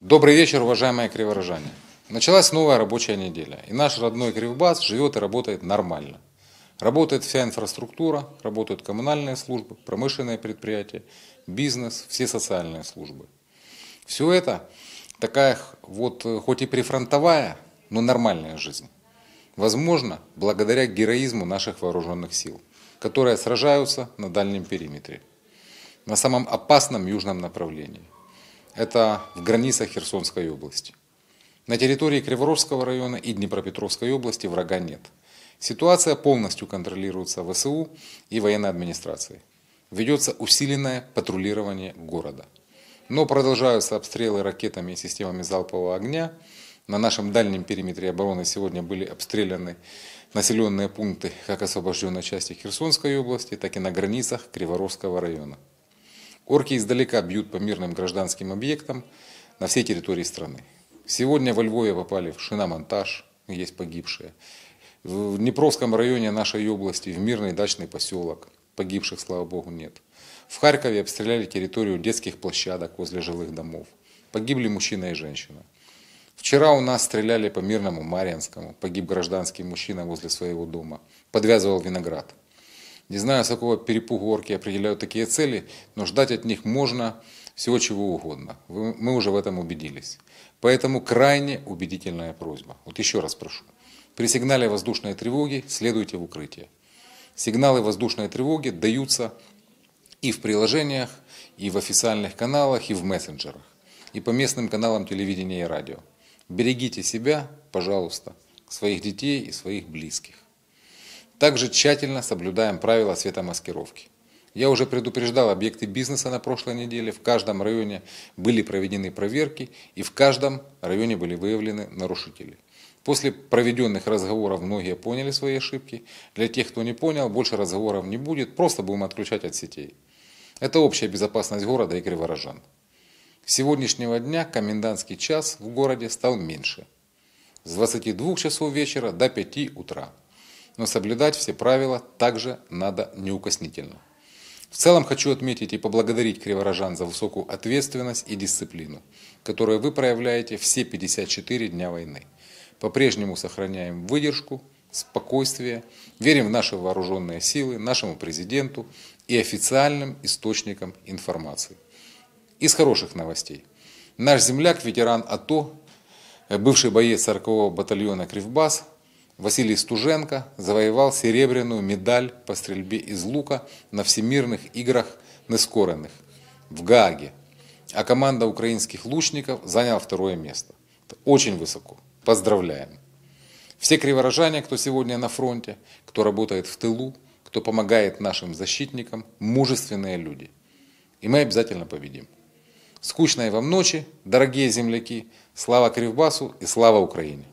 Добрый вечер, уважаемые криворожане. Началась новая рабочая неделя, и наш родной Кривбас живет и работает нормально. Работает вся инфраструктура, работают коммунальные службы, промышленные предприятия, бизнес, все социальные службы. Все это такая вот э, хоть и прифронтовая, но нормальная жизнь. Возможно, благодаря героизму наших вооруженных сил, которые сражаются на дальнем периметре, на самом опасном южном направлении – это в границах Херсонской области. На территории Криворожского района и Днепропетровской области врага нет. Ситуация полностью контролируется ВСУ и военной администрацией. Ведется усиленное патрулирование города. Но продолжаются обстрелы ракетами и системами залпового огня. На нашем дальнем периметре обороны сегодня были обстреляны населенные пункты как освобожденной части Херсонской области, так и на границах Криворожского района. Орки издалека бьют по мирным гражданским объектам на всей территории страны. Сегодня во Львове попали в шиномонтаж, есть погибшие. В Днепровском районе нашей области, в мирный дачный поселок, погибших, слава богу, нет. В Харькове обстреляли территорию детских площадок возле жилых домов. Погибли мужчина и женщина. Вчера у нас стреляли по мирному Марьинскому. Погиб гражданский мужчина возле своего дома. Подвязывал виноград. Не знаю, с какого перепугу орки определяют такие цели, но ждать от них можно всего чего угодно. Мы уже в этом убедились. Поэтому крайне убедительная просьба. Вот еще раз прошу. При сигнале воздушной тревоги следуйте в укрытие. Сигналы воздушной тревоги даются и в приложениях, и в официальных каналах, и в мессенджерах, и по местным каналам телевидения и радио. Берегите себя, пожалуйста, своих детей и своих близких. Также тщательно соблюдаем правила светомаскировки. Я уже предупреждал объекты бизнеса на прошлой неделе. В каждом районе были проведены проверки и в каждом районе были выявлены нарушители. После проведенных разговоров многие поняли свои ошибки. Для тех, кто не понял, больше разговоров не будет, просто будем отключать от сетей. Это общая безопасность города и криворожан. С сегодняшнего дня комендантский час в городе стал меньше. С 22 часов вечера до 5 утра но соблюдать все правила также надо неукоснительно. В целом хочу отметить и поблагодарить криворожан за высокую ответственность и дисциплину, которую вы проявляете все 54 дня войны. По-прежнему сохраняем выдержку, спокойствие, верим в наши вооруженные силы, нашему президенту и официальным источникам информации. Из хороших новостей. Наш земляк, ветеран АТО, бывший боец 40-го батальона Кривбас, Василий Стуженко завоевал серебряную медаль по стрельбе из лука на Всемирных играх нескореных в Гааге, а команда украинских лучников заняла второе место. Это очень высоко. Поздравляем! Все криворожане, кто сегодня на фронте, кто работает в тылу, кто помогает нашим защитникам, мужественные люди. И мы обязательно победим. Скучной вам ночи, дорогие земляки. Слава Кривбасу и слава Украине!